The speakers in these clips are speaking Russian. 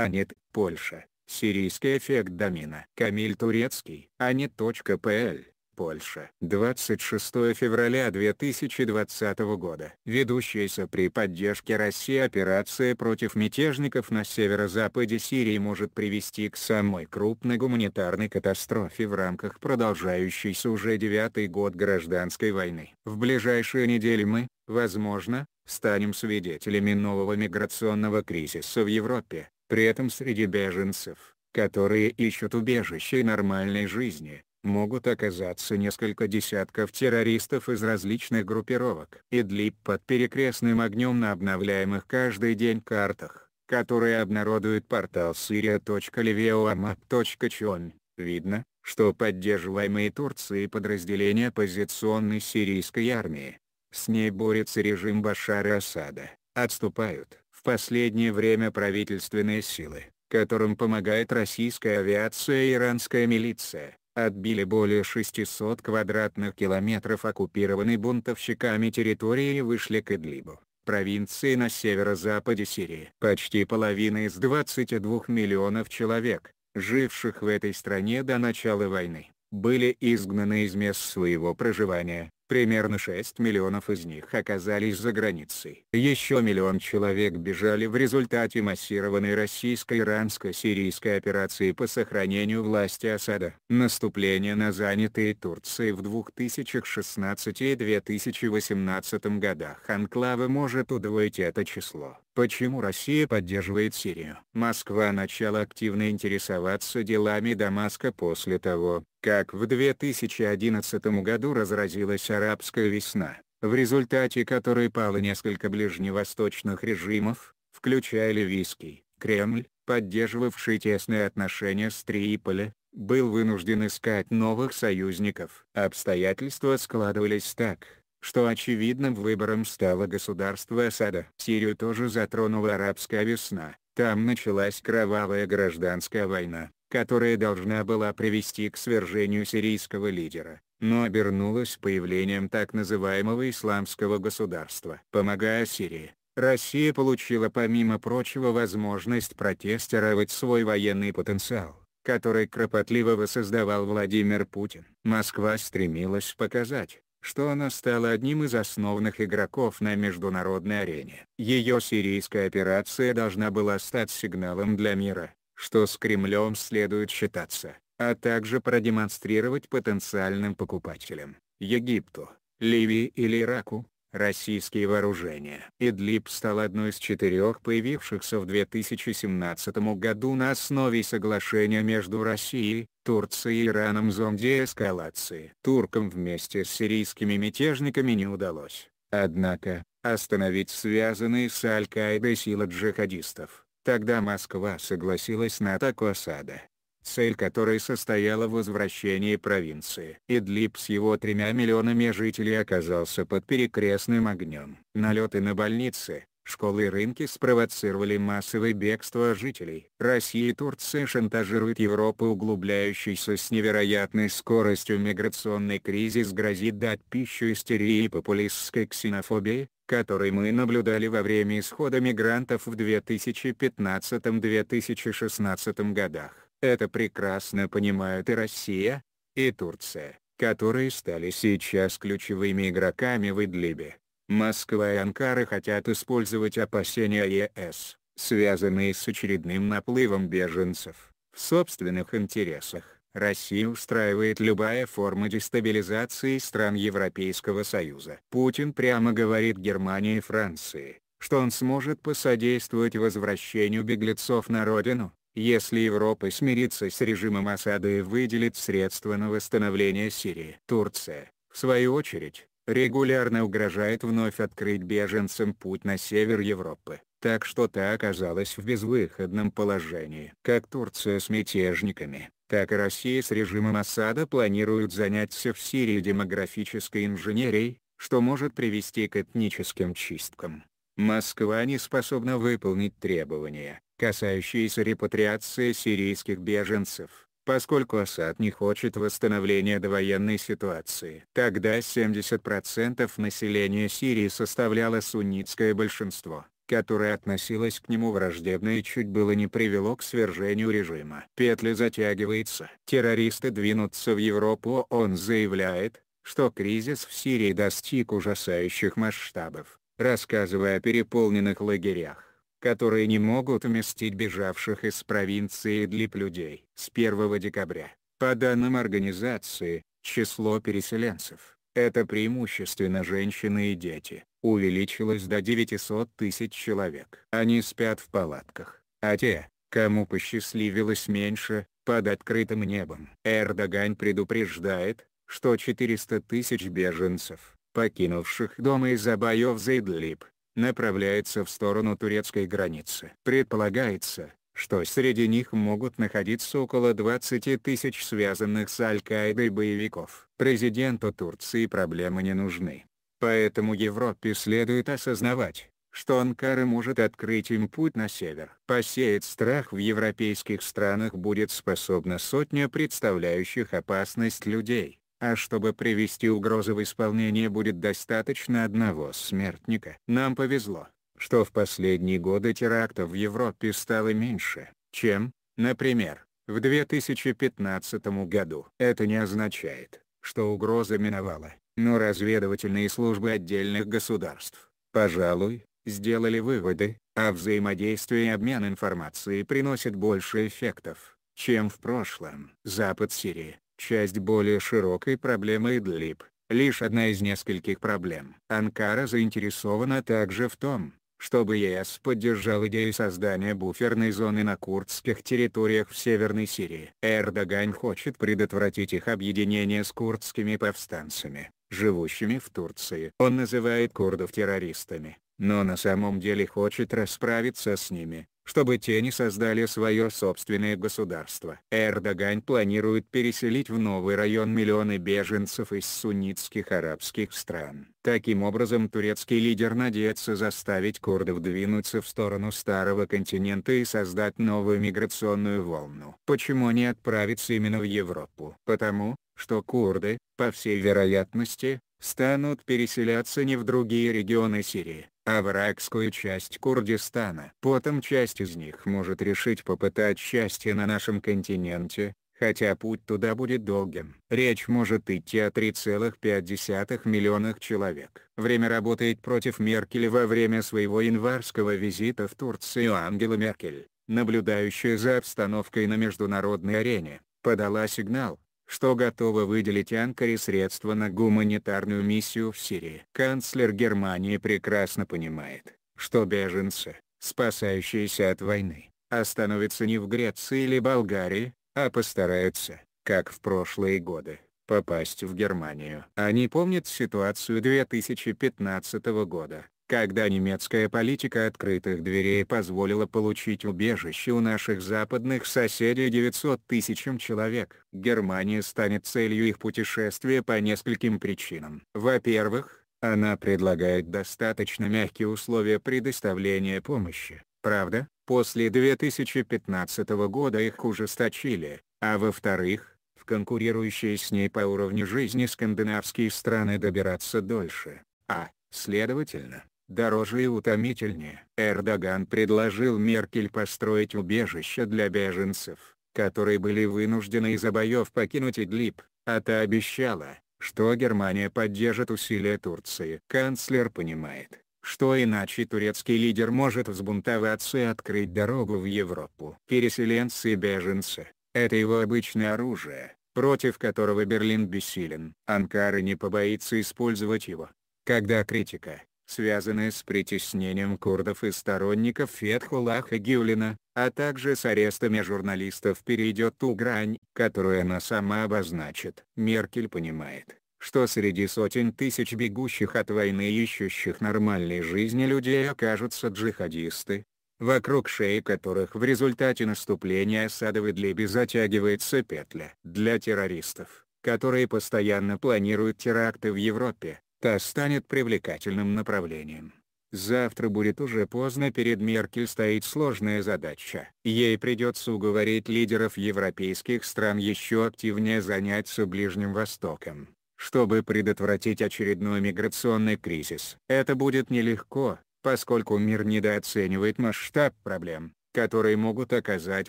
А нет, Польша. Сирийский эффект домина. Камиль Турецкий. А не .пл. Польша. 26 февраля 2020 года. Ведущаяся при поддержке России операция против мятежников на северо-западе Сирии может привести к самой крупной гуманитарной катастрофе в рамках продолжающейся уже девятый год гражданской войны. В ближайшие недели мы, возможно, станем свидетелями нового миграционного кризиса в Европе, при этом среди беженцев, которые ищут убежище и нормальной жизни, могут оказаться несколько десятков террористов из различных группировок. Идлиб под перекрестным огнем на обновляемых каждый день картах, которые обнародует портал syria.levioamap.com. Видно, что поддерживаемые Турцией подразделения оппозиционной сирийской армии, с ней борется режим Башара Асада, отступают в последнее время правительственные силы, которым помогает российская авиация и иранская милиция, отбили более 600 квадратных километров оккупированной бунтовщиками территории и вышли к Идлибу, провинции на северо-западе Сирии. Почти половина из 22 миллионов человек, живших в этой стране до начала войны, были изгнаны из мест своего проживания, Примерно 6 миллионов из них оказались за границей. Еще миллион человек бежали в результате массированной российско-иранско-сирийской операции по сохранению власти Асада. Наступление на занятые Турцией в 2016 и 2018 годах анклавы может удвоить это число. Почему Россия поддерживает Сирию? Москва начала активно интересоваться делами Дамаска после того, как в 2011 году разразилась арабская весна, в результате которой пало несколько ближневосточных режимов, включая ливийский. Кремль, поддерживавший тесные отношения с Триполи, был вынужден искать новых союзников. Обстоятельства складывались так – что очевидным выбором стало государство Асада. Сирию тоже затронула арабская весна, там началась кровавая гражданская война, которая должна была привести к свержению сирийского лидера, но обернулась появлением так называемого исламского государства. Помогая Сирии, Россия получила помимо прочего возможность протестировать свой военный потенциал который кропотливо воссоздавал Владимир Путин. Москва стремилась показать, что она стала одним из основных игроков на международной арене. Ее сирийская операция должна была стать сигналом для мира, что с Кремлем следует считаться, а также продемонстрировать потенциальным покупателям, Египту, Ливии или Ираку, российские вооружения. Идлиб стал одной из четырех появившихся в 2017 году на основе соглашения между Россией, Турцией и Ираном зон деэскалации. Туркам вместе с сирийскими мятежниками не удалось, однако, остановить связанные с Аль-Каидой силы джихадистов. Тогда Москва согласилась на атаку Асада цель которой состояла в возвращении провинции. Идлиб с его тремя миллионами жителей оказался под перекрестным огнем. Налеты на больницы, Школы и рынки спровоцировали массовое бегство жителей. Россия и Турция шантажируют Европу углубляющийся с невероятной скоростью миграционный кризис грозит дать пищу истерии и популистской ксенофобии, который мы наблюдали во время исхода мигрантов в 2015-2016 годах. Это прекрасно понимают и Россия, и Турция, которые стали сейчас ключевыми игроками в Идлибе. Москва и Анкара хотят использовать опасения ЕС, связанные с очередным наплывом беженцев, в собственных интересах. Россия устраивает любая форма дестабилизации стран Европейского Союза. Путин прямо говорит Германии и Франции, что он сможет посодействовать возвращению беглецов на родину, если Европа смирится с режимом Асада и выделит средства на восстановление Сирии. Турция, в свою очередь, регулярно угрожает вновь открыть беженцам путь на север Европы, так что та оказалась в безвыходном положении. Как Турция с мятежниками, так и Россия с режимом Асада планируют заняться в Сирии демографической инженерией, что может привести к этническим чисткам. Москва не способна выполнить требования, касающиеся репатриации сирийских беженцев, поскольку Асад не хочет восстановления довоенной ситуации. Тогда 70% населения Сирии составляло суннитское большинство которое относилось к нему враждебно и чуть было не привело к свержению режима. Петля затягивается. Террористы двинутся в Европу, он заявляет, что кризис в Сирии достиг ужасающих масштабов рассказывая о переполненных лагерях, которые не могут вместить бежавших из провинции Идлиб людей. С 1 декабря, по данным организации, число переселенцев, это преимущественно женщины и дети, увеличилось до 900 тысяч человек. Они спят в палатках, а те, кому посчастливилось меньше, под открытым небом. Эрдоган предупреждает, что 400 тысяч беженцев, покинувших дома из-за боев за Идлиб, направляется в сторону турецкой границы. Предполагается, что среди них могут находиться около 20 тысяч связанных с Аль-Каидой боевиков. Президенту Турции проблемы не нужны. Поэтому Европе следует осознавать, что Анкара может открыть им путь на север. Посеять страх в европейских странах будет способна сотня представляющих опасность людей а чтобы привести угрозы в исполнение будет достаточно одного смертника. Нам повезло, что в последние годы терактов в Европе стало меньше, чем, например, в 2015 году. Это не означает, что угроза миновала, но разведывательные службы отдельных государств, пожалуй, сделали выводы, а взаимодействие и обмен информацией приносит больше эффектов, чем в прошлом. Запад Сирии часть более широкой проблемы Идлиб, лишь одна из нескольких проблем. Анкара заинтересована также в том, чтобы ЕС поддержал идею создания буферной зоны на курдских территориях в Северной Сирии. Эрдоган хочет предотвратить их объединение с курдскими повстанцами, живущими в Турции. Он называет курдов террористами, но на самом деле хочет расправиться с ними чтобы те не создали свое собственное государство. Эрдоган планирует переселить в новый район миллионы беженцев из суннитских арабских стран. Таким образом турецкий лидер надеется заставить курдов двинуться в сторону старого континента и создать новую миграционную волну. Почему не отправиться именно в Европу? Потому, что курды, по всей вероятности, станут переселяться не в другие регионы Сирии, а в иракскую часть Курдистана. Потом часть из них может решить попытать счастье на нашем континенте, хотя путь туда будет долгим. Речь может идти о 3,5 миллионах человек. Время работает против Меркель во время своего январского визита в Турцию Ангела Меркель, наблюдающая за обстановкой на международной арене, подала сигнал, что готова выделить Анкаре средства на гуманитарную миссию в Сирии. Канцлер Германии прекрасно понимает, что беженцы, спасающиеся от войны, остановятся не в Греции или Болгарии, а постараются, как в прошлые годы, попасть в Германию. Они помнят ситуацию 2015 года, когда немецкая политика открытых дверей позволила получить убежище у наших западных соседей 900 тысячам человек. Германия станет целью их путешествия по нескольким причинам. Во-первых, она предлагает достаточно мягкие условия предоставления помощи. Правда, после 2015 года их ужесточили, а во-вторых, в конкурирующие с ней по уровню жизни скандинавские страны добираться дольше, а, следовательно, дороже и утомительнее. Эрдоган предложил Меркель построить убежища для беженцев, которые были вынуждены из-за боев покинуть Идлиб, а та обещала, что Германия поддержит усилия Турции. Канцлер понимает, что иначе турецкий лидер может взбунтоваться и открыть дорогу в Европу. Переселенцы и беженцы – это его обычное оружие, против которого Берлин бессилен. Анкара не побоится использовать его, когда критика, Связанные с притеснением курдов и сторонников Фетхулаха Гюлина, а также с арестами журналистов перейдет ту грань, которую она сама обозначит. Меркель понимает, что среди сотен тысяч бегущих от войны и ищущих нормальной жизни людей окажутся джихадисты, вокруг шеи которых в результате наступления осады в Идлибе затягивается петля. Для террористов, которые постоянно планируют теракты в Европе, та станет привлекательным направлением. Завтра будет уже поздно перед Меркель стоит сложная задача. Ей придется уговорить лидеров европейских стран еще активнее заняться Ближним Востоком, чтобы предотвратить очередной миграционный кризис. Это будет нелегко, поскольку мир недооценивает масштаб проблем, которые могут оказать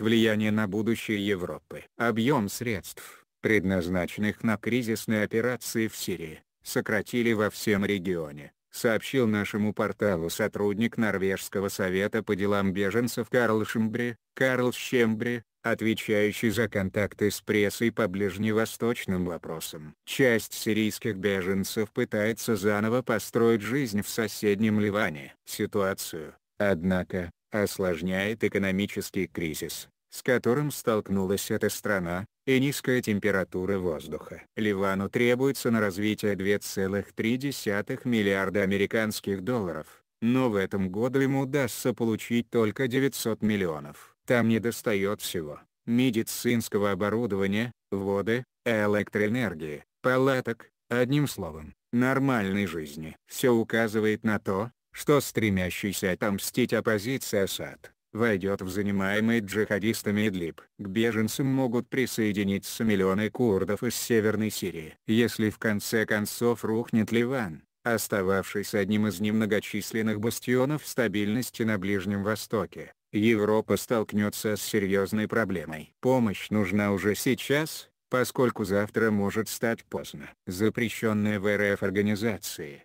влияние на будущее Европы. Объем средств, предназначенных на кризисные операции в Сирии, сократили во всем регионе, сообщил нашему порталу сотрудник Норвежского совета по делам беженцев Карл Шембри, Карл Щембри, отвечающий за контакты с прессой по ближневосточным вопросам. Часть сирийских беженцев пытается заново построить жизнь в соседнем Ливане. Ситуацию, однако, осложняет экономический кризис, с которым столкнулась эта страна, и низкая температура воздуха. Ливану требуется на развитие 2,3 миллиарда американских долларов, но в этом году ему удастся получить только 900 миллионов. Там недостает всего – медицинского оборудования, воды, электроэнергии, палаток, одним словом, нормальной жизни. Все указывает на то, что стремящийся отомстить оппозиция Асад, войдет в занимаемый джихадистами Идлиб. К беженцам могут присоединиться миллионы курдов из Северной Сирии. Если в конце концов рухнет Ливан, остававшийся одним из немногочисленных бастионов стабильности на Ближнем Востоке, Европа столкнется с серьезной проблемой. Помощь нужна уже сейчас, поскольку завтра может стать поздно. Запрещенная в РФ организации,